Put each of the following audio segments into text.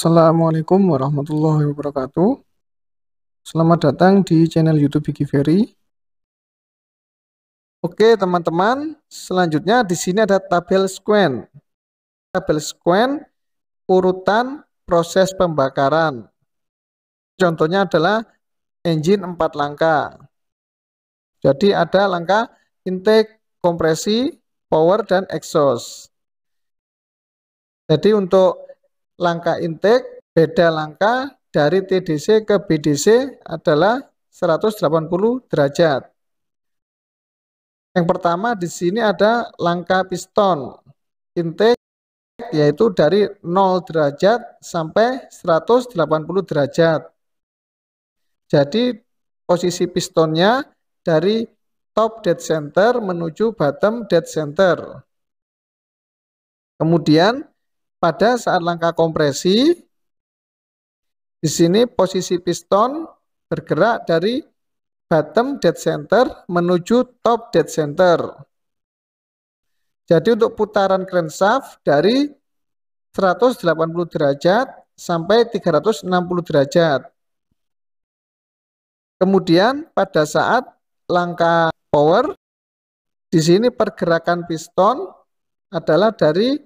Assalamualaikum warahmatullahi wabarakatuh. Selamat datang di channel YouTube Biki Ferry. Oke, teman-teman, selanjutnya di sini ada tabel squen. Tabel squen urutan proses pembakaran. Contohnya adalah engine 4 langkah. Jadi ada langkah intake, kompresi, power dan exhaust. Jadi untuk langkah intake, beda langkah dari TDC ke BDC adalah 180 derajat. Yang pertama di sini ada langkah piston intake yaitu dari 0 derajat sampai 180 derajat. Jadi posisi pistonnya dari top dead center menuju bottom dead center. Kemudian pada saat langkah kompresi, di sini posisi piston bergerak dari bottom dead center menuju top dead center. Jadi untuk putaran crankshaft dari 180 derajat sampai 360 derajat. Kemudian pada saat langkah power, di sini pergerakan piston adalah dari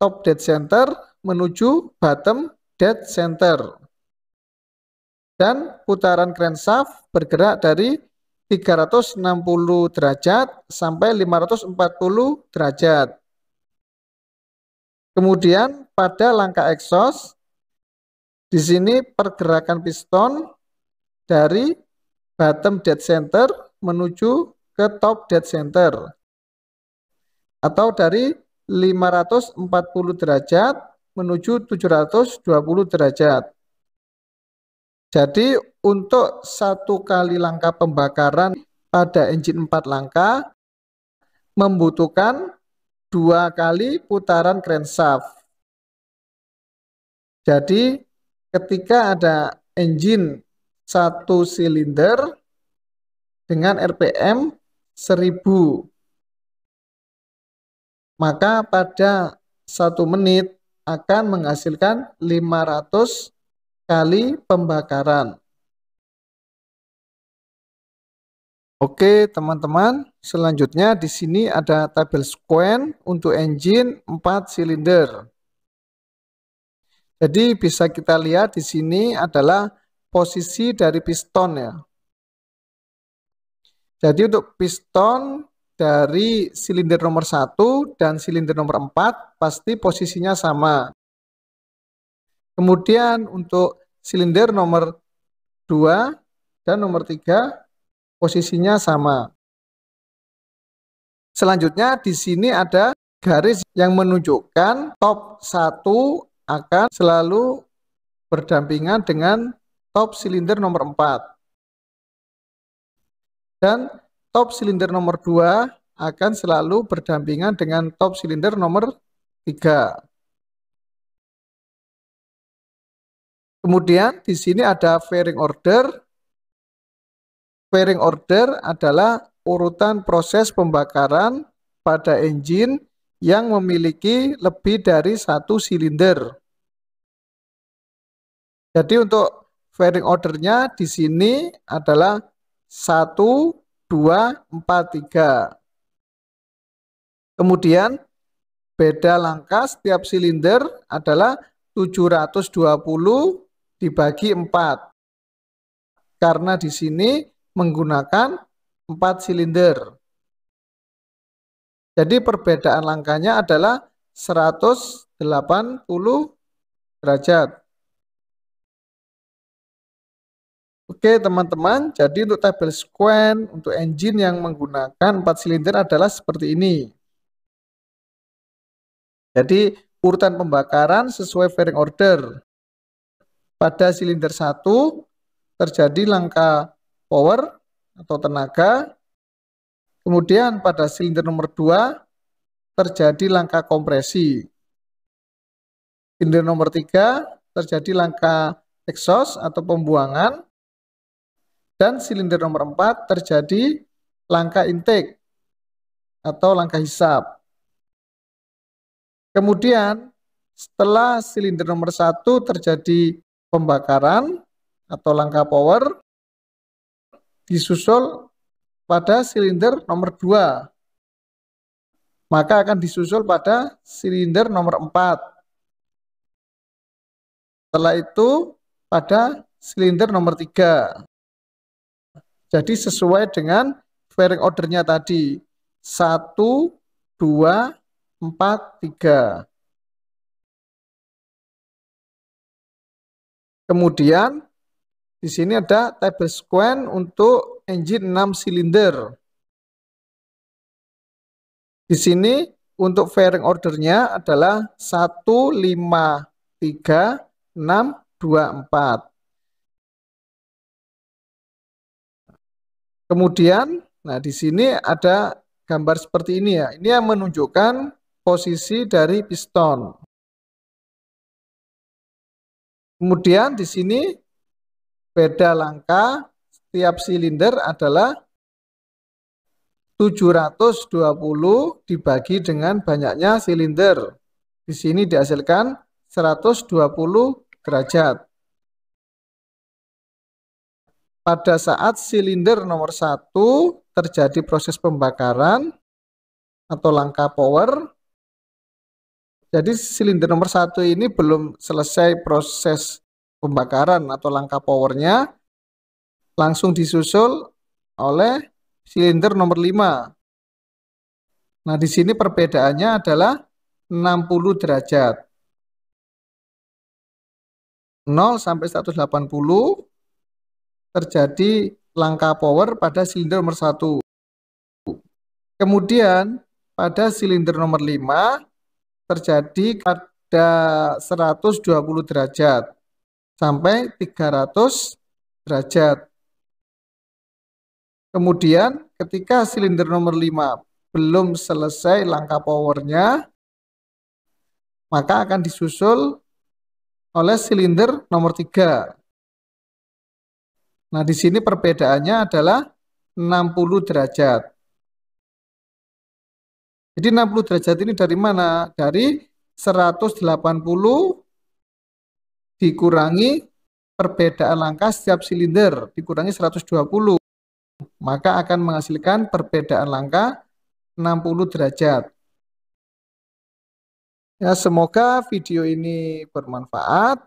top dead center menuju bottom dead center. Dan putaran crankshaft bergerak dari 360 derajat sampai 540 derajat. Kemudian pada langkah exhaust, di sini pergerakan piston dari bottom dead center menuju ke top dead center. Atau dari 540 derajat menuju 720 derajat. Jadi untuk satu kali langkah pembakaran pada engine 4 langkah membutuhkan dua kali putaran crankshaft. Jadi ketika ada engine satu silinder dengan RPM 1000 maka pada satu menit akan menghasilkan 500 kali pembakaran. Oke, teman-teman, selanjutnya di sini ada tabel sequen untuk engine 4 silinder. Jadi bisa kita lihat di sini adalah posisi dari piston ya. Jadi untuk piston dari silinder nomor 1 dan silinder nomor 4 pasti posisinya sama. Kemudian untuk silinder nomor 2 dan nomor 3 posisinya sama. Selanjutnya di sini ada garis yang menunjukkan top 1 akan selalu berdampingan dengan top silinder nomor 4. Dan top silinder nomor 2 akan selalu berdampingan dengan top silinder nomor 3. Kemudian di sini ada fairing order. Fairing order adalah urutan proses pembakaran pada engine yang memiliki lebih dari satu silinder. Jadi untuk fairing ordernya di sini adalah 1, 2, 4, 3. Kemudian beda langkah setiap silinder adalah 720 dibagi 4. Karena di sini menggunakan 4 silinder. Jadi perbedaan langkahnya adalah 180 derajat. Oke teman-teman, jadi untuk tabel Squen, untuk engine yang menggunakan 4 silinder adalah seperti ini. Jadi urutan pembakaran sesuai fairing order. Pada silinder 1 terjadi langkah power atau tenaga. Kemudian pada silinder nomor 2 terjadi langkah kompresi. Silinder nomor 3 terjadi langkah exhaust atau pembuangan dan silinder nomor 4 terjadi langkah intake atau langkah hisap. Kemudian setelah silinder nomor 1 terjadi pembakaran atau langkah power disusul pada silinder nomor 2. Maka akan disusul pada silinder nomor 4. Setelah itu pada silinder nomor 3. Jadi sesuai dengan fairing ordernya tadi. 1, 2, 4, 3. Kemudian di sini ada table sequence untuk engine 6 silinder. Di sini untuk fairing ordernya adalah 1, 5, 3, 6, 2, 4. Kemudian, nah di sini ada gambar seperti ini ya. Ini yang menunjukkan posisi dari piston. Kemudian di sini beda langkah setiap silinder adalah 720 dibagi dengan banyaknya silinder. Di sini dihasilkan 120 derajat pada saat silinder nomor satu terjadi proses pembakaran atau langkah power. Jadi silinder nomor satu ini belum selesai proses pembakaran atau langkah powernya, langsung disusul oleh silinder nomor 5. Nah, di sini perbedaannya adalah 60 derajat. 0 sampai 180 terjadi langkah power pada silinder nomor 1. Kemudian pada silinder nomor 5 terjadi pada 120 derajat sampai 300 derajat. Kemudian ketika silinder nomor 5 belum selesai langkah powernya, maka akan disusul oleh silinder nomor 3 Nah, di sini perbedaannya adalah 60 derajat. Jadi 60 derajat ini dari mana? Dari 180 dikurangi perbedaan langkah setiap silinder, dikurangi 120. Maka akan menghasilkan perbedaan langkah 60 derajat. Ya, semoga video ini bermanfaat.